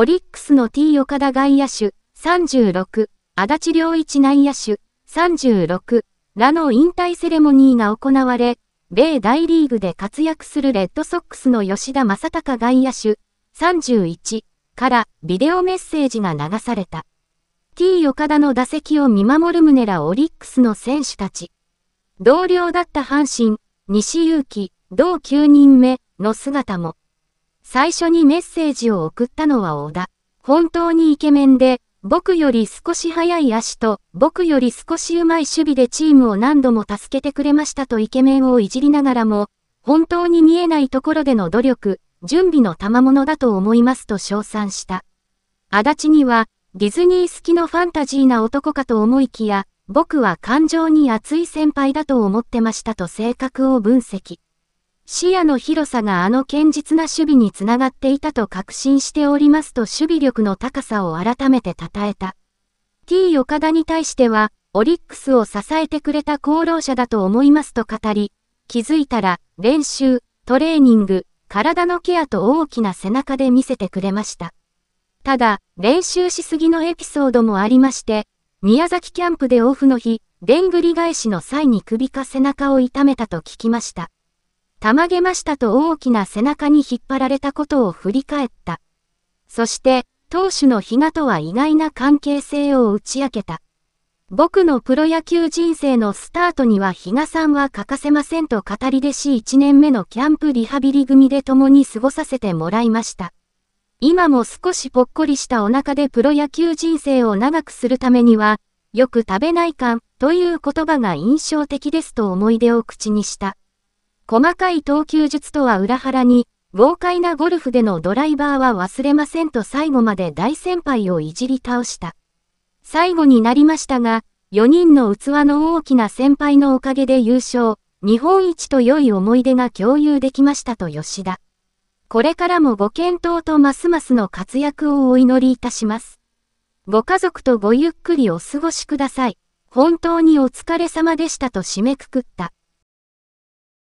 オリックスの T 岡田外野手、36、足立良一内野手、36、らの引退セレモニーが行われ、米大リーグで活躍するレッドソックスの吉田正尚外野手、31からビデオメッセージが流された。T 岡田の打席を見守る旨らオリックスの選手たち。同僚だった阪神、西勇輝、同9人目の姿も。最初にメッセージを送ったのは小田。本当にイケメンで、僕より少し速い足と、僕より少し上手い守備でチームを何度も助けてくれましたとイケメンをいじりながらも、本当に見えないところでの努力、準備の賜物だと思いますと称賛した。足立には、ディズニー好きのファンタジーな男かと思いきや、僕は感情に熱い先輩だと思ってましたと性格を分析。視野の広さがあの堅実な守備につながっていたと確信しておりますと守備力の高さを改めて称えた。T 岡田に対しては、オリックスを支えてくれた功労者だと思いますと語り、気づいたら、練習、トレーニング、体のケアと大きな背中で見せてくれました。ただ、練習しすぎのエピソードもありまして、宮崎キャンプでオフの日、でんぐり返しの際に首か背中を痛めたと聞きました。たまげましたと大きな背中に引っ張られたことを振り返った。そして、投手の比嘉とは意外な関係性を打ち明けた。僕のプロ野球人生のスタートには比嘉さんは欠かせませんと語り弟子1年目のキャンプリハビリ組で共に過ごさせてもらいました。今も少しぽっこりしたお腹でプロ野球人生を長くするためには、よく食べないかんという言葉が印象的ですと思い出を口にした。細かい投球術とは裏腹に、豪快なゴルフでのドライバーは忘れませんと最後まで大先輩をいじり倒した。最後になりましたが、4人の器の大きな先輩のおかげで優勝、日本一と良い思い出が共有できましたと吉田。これからもご検討とますますの活躍をお祈りいたします。ご家族とごゆっくりお過ごしください。本当にお疲れ様でしたと締めくくった。